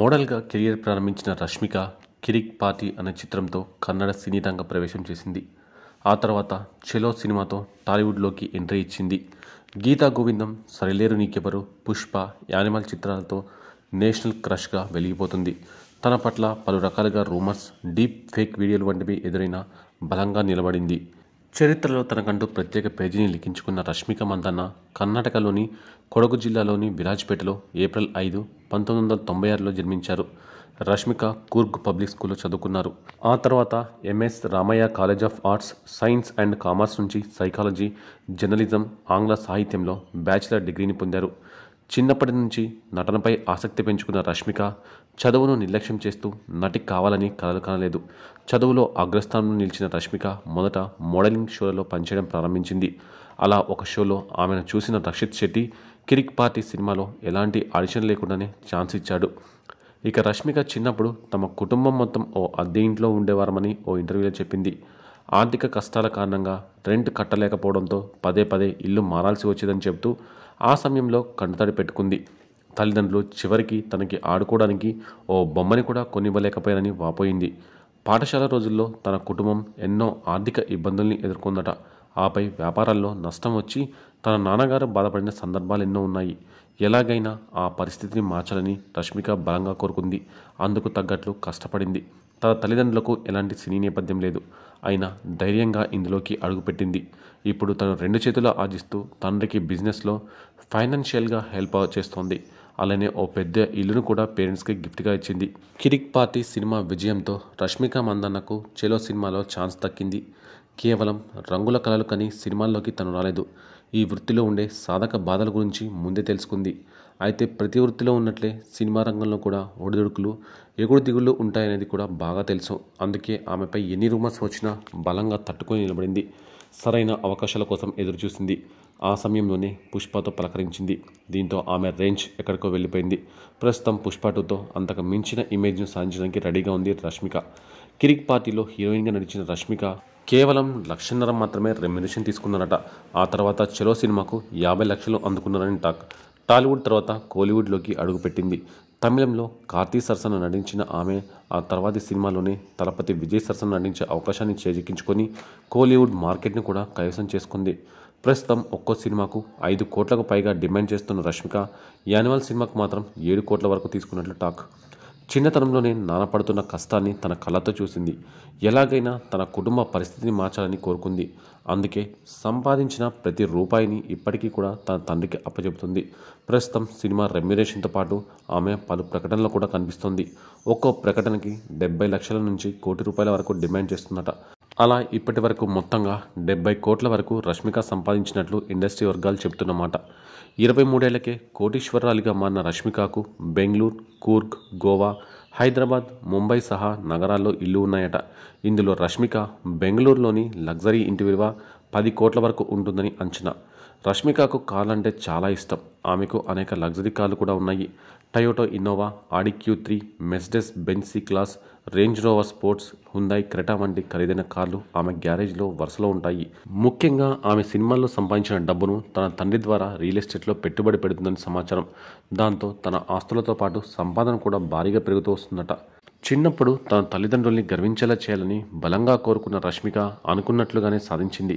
మోడల్గా కెరియర్ ప్రారంభించిన రష్మిక కిరిక్ పార్టీ అనే చిత్రంతో కన్నడ సినీ రంగ ప్రవేశం చేసింది ఆ తర్వాత చెలో సినిమాతో టాలీవుడ్లోకి ఎంట్రీ ఇచ్చింది గీతా గోవిందం సరిలేరు నీకెవరు పుష్ప యానిమల్ చిత్రాలతో నేషనల్ క్రష్గా వెలిగిపోతుంది తన పట్ల పలు రకాలుగా రూమర్స్ డీప్ ఫేక్ వీడియోలు వంటివి ఎదురైన బలంగా నిలబడింది చరిత్రలో తనకంటూ ప్రత్యేక పేజీని లిఖించుకున్న రష్మిక మందన్న కర్ణాటకలోని కొడగు జిల్లాలోని విరాజ్పేటలో ఏప్రిల్ ఐదు పంతొమ్మిది వందల తొంభై ఆరులో జన్మించారు రష్మిక కూర్గ్ పబ్లిక్ స్కూల్లో చదువుకున్నారు ఆ తర్వాత MS Ramaiah college of arts science and commerce నుంచి సైకాలజీ జర్నలిజం ఆంగ్ల సాహిత్యంలో బ్యాచిలర్ డిగ్రీని పొందారు చిన్నప్పటి నుంచి నటనపై ఆసక్తి పెంచుకున్న రష్మిక చదువును నిర్లక్ష్యం చేస్తూ నటి కావాలని కలలు కనలేదు చదువులో అగ్రస్థానంలో నిలిచిన రష్మిక మొదట మోడలింగ్ షోలలో పనిచేయడం ప్రారంభించింది అలా ఒక షోలో ఆమెను చూసిన రక్షిత్ శెట్టి కిరిక్ పార్టీ సినిమాలో ఎలాంటి ఆడిషన్ లేకుండానే ఛాన్స్ ఇచ్చాడు ఇక రష్మిక చిన్నప్పుడు తమ కుటుంబం మొత్తం ఓ అద్దె ఇంట్లో ఉండేవారమని ఓ ఇంటర్వ్యూలో చెప్పింది ఆర్థిక కష్టాల కారణంగా రెంట్ కట్టలేకపోవడంతో పదే పదే ఇల్లు మారాల్సి వచ్చేదని చెబుతూ ఆ సమయంలో కంటతడి పెట్టుకుంది తల్లిదండ్రులు చివరికి తనకి ఆడుకోవడానికి ఓ బొమ్మని కూడా కొనివ్వలేకపోయారని వాపోయింది పాఠశాల రోజుల్లో తన కుటుంబం ఎన్నో ఆర్థిక ఇబ్బందుల్ని ఎదుర్కొందట ఆపై వ్యాపారాల్లో నష్టం వచ్చి తన నాన్నగారు బాధపడిన సందర్భాలు ఎన్నో ఉన్నాయి ఎలాగైనా ఆ పరిస్థితిని మార్చాలని రష్మిక బలంగా కోరుకుంది అందుకు తగ్గట్లు కష్టపడింది తన తల్లిదండ్రులకు ఎలాంటి సినీ నేపథ్యం లేదు అయినా ధైర్యంగా ఇందులోకి అడుగుపెట్టింది ఇప్పుడు తను రెండు చేతులు ఆర్జిస్తూ తండ్రికి బిజినెస్లో ఫైనాన్షియల్గా హెల్ప్ చేస్తోంది అలానే ఓ పెద్ద ఇల్లును కూడా పేరెంట్స్కి గిఫ్ట్గా ఇచ్చింది కిరిక్ పార్టీ సినిమా విజయంతో రష్మిక మందన్నకు చెలో సినిమాలో ఛాన్స్ దక్కింది కేవలం రంగుల కళలు కని సినిమాల్లోకి తను రాలేదు ఈ వృత్తిలో ఉండే సాధక బాధల గురించి ముందే తెలుసుకుంది అయితే ప్రతి వృత్తిలో ఉన్నట్లే సినిమా రంగంలో కూడా ఒడిదుడుకులు ఎగుడు దిగుళ్ళు ఉంటాయనేది కూడా బాగా తెలుసు అందుకే ఆమెపై ఎన్ని రూమర్స్ వచ్చినా బలంగా తట్టుకొని నిలబడింది సరైన అవకాశాల కోసం ఎదురుచూసింది ఆ సమయంలోనే పుష్పతో పలకరించింది దీంతో ఆమె రేంజ్ ఎక్కడికో వెళ్ళిపోయింది ప్రస్తుతం పుష్ప టూతో అంతకు మించిన ఇమేజ్ను సాధించడానికి రెడీగా ఉంది రష్మిక కిరిక్ పార్టీలో హీరోయిన్గా నడిచిన రష్మిక కేవలం లక్షన్నర మాత్రమే రెమ్యునేషన్ తీసుకున్నారట ఆ తర్వాత చెలో సినిమాకు యాభై లక్షలు అందుకున్నారని టాక్ టాలీవుడ్ తర్వాత కోలీవుడ్లోకి అడుగుపెట్టింది తమిళంలో కార్తీ సరసన నటించిన ఆమె ఆ తర్వాతి సినిమాలోనే తలపతి విజయ్ సరసన నటించే అవకాశాన్ని చేజిక్కించుకొని కోలీవుడ్ మార్కెట్ను కూడా కైవసం చేసుకుంది ప్రస్తుతం ఒక్కో సినిమాకు ఐదు కోట్లకు పైగా డిమాండ్ చేస్తున్న రష్మిక యాన్యువల్ సినిమాకు మాత్రం ఏడు కోట్ల వరకు తీసుకున్నట్లు టాక్ చిన్నతనంలోనే నానపడుతున్న కష్టాన్ని తన కళ్ళతో చూసింది ఎలాగైనా తన కుటుంబ పరిస్థితిని మార్చాలని కోరుకుంది అందుకే సంపాదించిన ప్రతి రూపాయిని ఇప్పటికీ కూడా తన తండ్రికి అప్పచెబుతుంది ప్రస్తుతం సినిమా రెమ్యురేషన్తో పాటు ఆమె పలు ప్రకటనలు కూడా కనిపిస్తుంది ఒక్కో ప్రకటనకి డెబ్బై లక్షల నుంచి కోటి రూపాయల వరకు డిమాండ్ చేస్తుందట అలా ఇప్పటి వరకు మొత్తంగా డెబ్బై కోట్ల వరకు రష్మిక సంపాదించినట్లు ఇండస్ట్రీ వర్గాలు చెబుతున్నమాట ఇరవై మూడేళ్లకే కోటీశ్వరాలుగా మారిన రష్మికకు బెంగళూరు కూర్గ్ గోవా హైదరాబాద్ ముంబై సహా నగరాల్లో ఇల్లు ఉన్నాయట ఇందులో రష్మిక బెంగళూరులోని లగ్జరీ ఇంటి విలువ పది కోట్ల వరకు ఉంటుందని అంచనా రష్మికకు కార్లు అంటే చాలా ఇష్టం ఆమెకు అనేక లగ్జరీ కార్లు కూడా ఉన్నాయి Toyota Innova Audi Q three Mercedes Benz C class Range Rover sports Hyundai Creta వంటి ఖరీదైన కార్లు ఆమె గ్యారేజ్లో వరుసలో ఉంటాయి ముఖ్యంగా ఆమె సినిమాల్లో సంపాదించిన డబ్బును తన తండ్రి ద్వారా రియల్ ఎస్టేట్లో పెట్టుబడి పెడుతుందని సమాచారం దాంతో తన ఆస్తులతో పాటు సంపాదన కూడా భారీగా పెరుగుతూ వస్తుందట చిన్నప్పుడు తన తల్లిదండ్రుల్ని గర్వించేలా చేయాలని బలంగా కోరుకున్న రష్మిక అనుకున్నట్లుగానే సాధించింది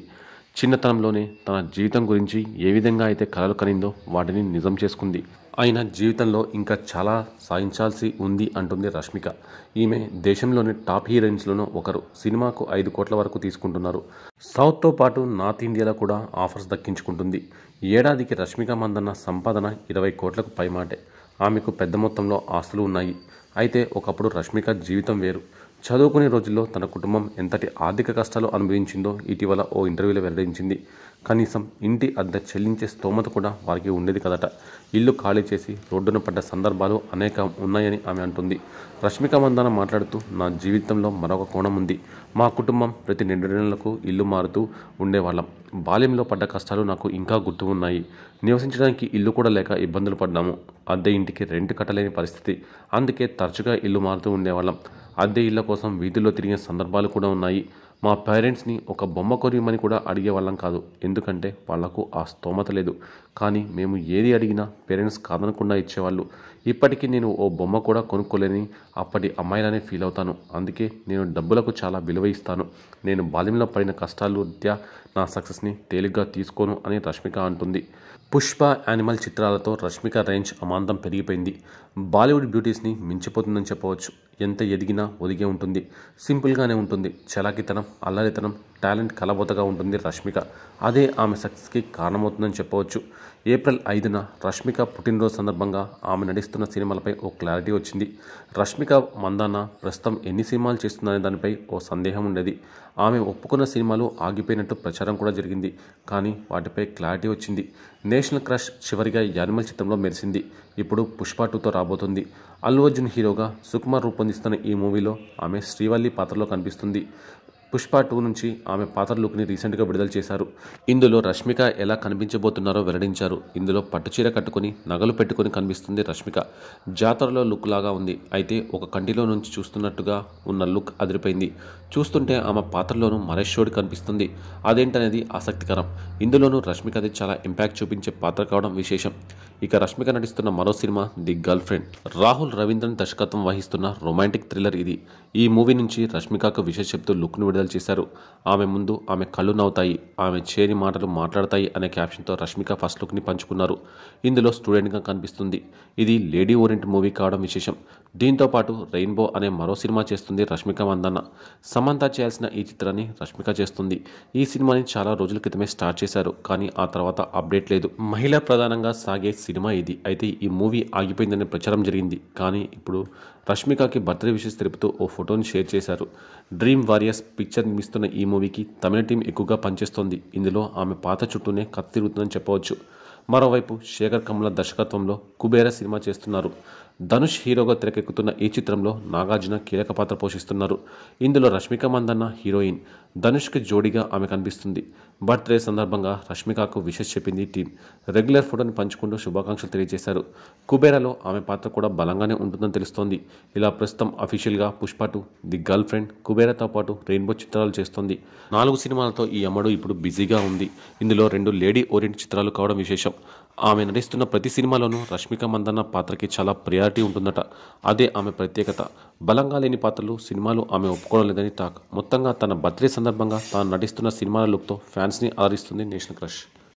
చిన్నతనంలోనే తన జీవితం గురించి ఏ విధంగా అయితే కలలు కనిందో వాటిని నిజం చేసుకుంది ఆయన జీవితంలో ఇంకా చాలా సాధించాల్సి ఉంది అంటుంది రష్మిక ఈమె దేశంలోని టాప్ హీరోయిన్స్లోనూ ఒకరు సినిమాకు ఐదు కోట్ల వరకు తీసుకుంటున్నారు సౌత్తో పాటు నార్త్ ఇండియాలో కూడా ఆఫర్స్ దక్కించుకుంటుంది ఏడాదికి రష్మిక మందన్న సంపాదన ఇరవై కోట్లకు పైమాటే ఆమెకు పెద్ద మొత్తంలో ఆస్తులు ఉన్నాయి అయితే ఒకప్పుడు రష్మిక జీవితం వేరు చదువుకునే రోజుల్లో తన కుటుంబం ఎంతటి ఆర్థిక కష్టాలు అనుభవించిందో ఇటీవల ఓ ఇంటర్వ్యూలో వెల్లడించింది కనీసం ఇంటి అద్దె చెల్లించే స్తోమత కూడా వారికి ఉండేది కదట ఇల్లు ఖాళీ చేసి రోడ్డున పడ్డ సందర్భాలు అనేక ఉన్నాయని ఆమె అంటుంది రష్మిక మందాన మాట్లాడుతూ నా జీవితంలో మరొక కోణం ఉంది మా కుటుంబం ప్రతి నిండు నెలలకు ఇల్లు మారుతూ ఉండేవాళ్ళం బాల్యంలో పడ్డ కష్టాలు నాకు ఇంకా గుర్తు ఉన్నాయి నివసించడానికి ఇల్లు కూడా లేక ఇబ్బందులు పడ్డాము అద్దె ఇంటికి రెంట్ కట్టలేని పరిస్థితి అందుకే తరచుగా ఇల్లు మారుతూ ఉండేవాళ్ళం అద్దె ఇళ్ల కోసం వీధుల్లో తిరిగే సందర్భాలు కూడా ఉన్నాయి మా పేరెంట్స్ని ఒక బొమ్మ కొరియమని కూడా అడిగేవాళ్ళం కాదు ఎందుకంటే వాళ్లకు ఆ స్తోమత లేదు కానీ మేము ఏది అడిగినా పేరెంట్స్ కాదనకుండా ఇచ్చేవాళ్ళు ఇప్పటికీ నేను ఓ బొమ్మ కూడా కొనుక్కోలేని అప్పటి అమ్మాయిలానే ఫీల్ అవుతాను అందుకే నేను డబ్బులకు చాలా విలువ ఇస్తాను నేను బాల్యంలో పడిన కష్టాలు రీత్యా నా సక్సెస్ని తేలిగ్గా తీసుకోను అని రష్మిక అంటుంది పుష్ప యానిమల్ చిత్రాలతో రష్మిక రేంజ్ అమాంతం పెరిగిపోయింది బాలీవుడ్ బ్యూటీస్ని మించిపోతుందని చెప్పవచ్చు ఎంత ఎదిగినా ఒదిగే ఉంటుంది సింపుల్గానే ఉంటుంది చలాకితనం అల్లరితనం టాలెంట్ కలబోతగా ఉంటుంది రష్మిక అదే ఆమె సక్సెస్కి కారణమవుతుందని చెప్పవచ్చు ఏప్రిల్ ఐదున రష్మిక పుట్టినరోజు సందర్భంగా ఆమె నటిస్తున్న సినిమాలపై ఓ క్లారిటీ వచ్చింది రష్మిక మందాన ప్రస్తుతం ఎన్ని సినిమాలు చేస్తుందనే దానిపై ఓ సందేహం ఉండేది ఆమె ఒప్పుకున్న సినిమాలు ఆగిపోయినట్టు ప్రచారం కూడా జరిగింది కానీ వాటిపై క్లారిటీ వచ్చింది నేషనల్ క్రష్ చివరిగా యానిమల్ చిత్రంలో మెరిసింది ఇప్పుడు పుష్ప టూతో రాబోతుంది అల్లు అర్జున్ హీరోగా సుకుమార్ రూపొందిస్తున్న ఈ మూవీలో ఆమె శ్రీవల్లి పాత్రలో కనిపిస్తుంది పుష్ప టూ నుంచి ఆమె పాత్ర లుక్ని రీసెంట్గా విడుదల చేశారు ఇందులో రష్మిక ఎలా కనిపించబోతున్నారో వెల్లడించారు ఇందులో పట్టుచీర కట్టుకుని నగలు పెట్టుకుని కనిపిస్తుంది రష్మిక జాతరలో లుక్ లాగా ఉంది అయితే ఒక కంటిలో నుంచి చూస్తున్నట్టుగా ఉన్న లుక్ అదిరిపోయింది చూస్తుంటే ఆమె పాత్రలోనూ మలేషోడి కనిపిస్తుంది అదేంటనేది ఆసక్తికరం ఇందులోనూ రష్మికది చాలా ఇంపాక్ట్ చూపించే పాత్ర కావడం విశేషం ఇక రష్మిక నటిస్తున్న మరో cinema the girlfriend Rahul Ravindran దర్శకత్వం వహిస్తున్న రొమాంటిక్ థ్రిల్లర్ ఇది ఈ మూవీ నుంచి రష్మికకు విశేష చెప్తూ లుక్ను విడుదల విడుదల చేశారు ఆమె ముందు ఆమె కళ్ళు నవ్వుతాయి ఆమె చేరి మాటలు మాట్లాడతాయి అనే క్యాప్షన్తో రష్మిక ఫస్ట్ లుక్ని పంచుకున్నారు ఇందులో స్టూడెంట్గా కనిపిస్తుంది ఇది లేడీ ఓరియంట్ మూవీ కావడం విశేషం దీంతో పాటు రెయిన్బో అనే మరో సినిమా చేస్తుంది రష్మిక మందన్న సమంత చేయాల్సిన ఈ చిత్రాన్ని రష్మిక చేస్తుంది ఈ సినిమాని చాలా రోజుల క్రితమే స్టార్ట్ చేశారు కానీ ఆ తర్వాత అప్డేట్ లేదు మహిళ ప్రధానంగా సాగే సినిమా ఇది అయితే ఈ మూవీ ఆగిపోయిందనే ప్రచారం జరిగింది కానీ ఇప్పుడు రష్మికకి బర్త్డే విషెస్ తెలుపుతూ ఓ ఫోటోని షేర్ చేశారు డ్రీమ్ వారియర్స్ పిక్చర్ పిక్చర్ నిర్మిస్తున్న ఈ మూవీకి తమిళ టీం ఎక్కువగా పనిచేస్తోంది ఇందులో ఆమె పాత చుట్టూనే కథ తిరుగుతుందని చెప్పవచ్చు మరోవైపు శేఖర్ కమల దర్శకత్వంలో కుబేర సినిమా చేస్తున్నారు ధనుష్ హీరోగా తెరకెక్కుతున్న ఈ చిత్రంలో నాగార్జున కీలక పాత్ర పోషిస్తున్నారు ఇందులో రష్మిక మందన్న హీరోయిన్ ధనుష్కి జోడీగా ఆమె కనిపిస్తుంది బర్త్డే సందర్భంగా రష్మికకు విషెస్ చెప్పింది టీం రెగ్యులర్ ఫోటోని పంచుకుంటూ శుభాకాంక్షలు తెలియజేశారు కుబేరలో ఆమె పాత్ర కూడా బలంగానే ఉంటుందని తెలుస్తోంది ఇలా ప్రస్తుతం అఫీషియల్గా పుష్పటు ది గర్ల్ ఫ్రెండ్ కుబేరతో పాటు రెయిన్బో చిత్రాలు చేస్తోంది నాలుగు సినిమాలతో ఈ అమ్మడు ఇప్పుడు బిజీగా ఉంది ఇందులో రెండు లేడీ ఓరియంట్ చిత్రాలు కావడం విశేషం విషయం ఆమె నటిస్తున్న ప్రతి సినిమాలోనూ రష్మిక మందన్న పాత్రకి చాలా ప్రియారిటీ ఉంటుందట అదే ఆమె ప్రత్యేకత బలంగా లేని పాత్రలు సినిమాలు ఆమె ఒప్పుకోవడం లేదని టాక్ మొత్తంగా తన బర్త్డే సందర్భంగా తాను నటిస్తున్న సినిమాల లుక్తో ఫ్యాన్స్ని ఆదరిస్తుంది నేషనల్ క్రష్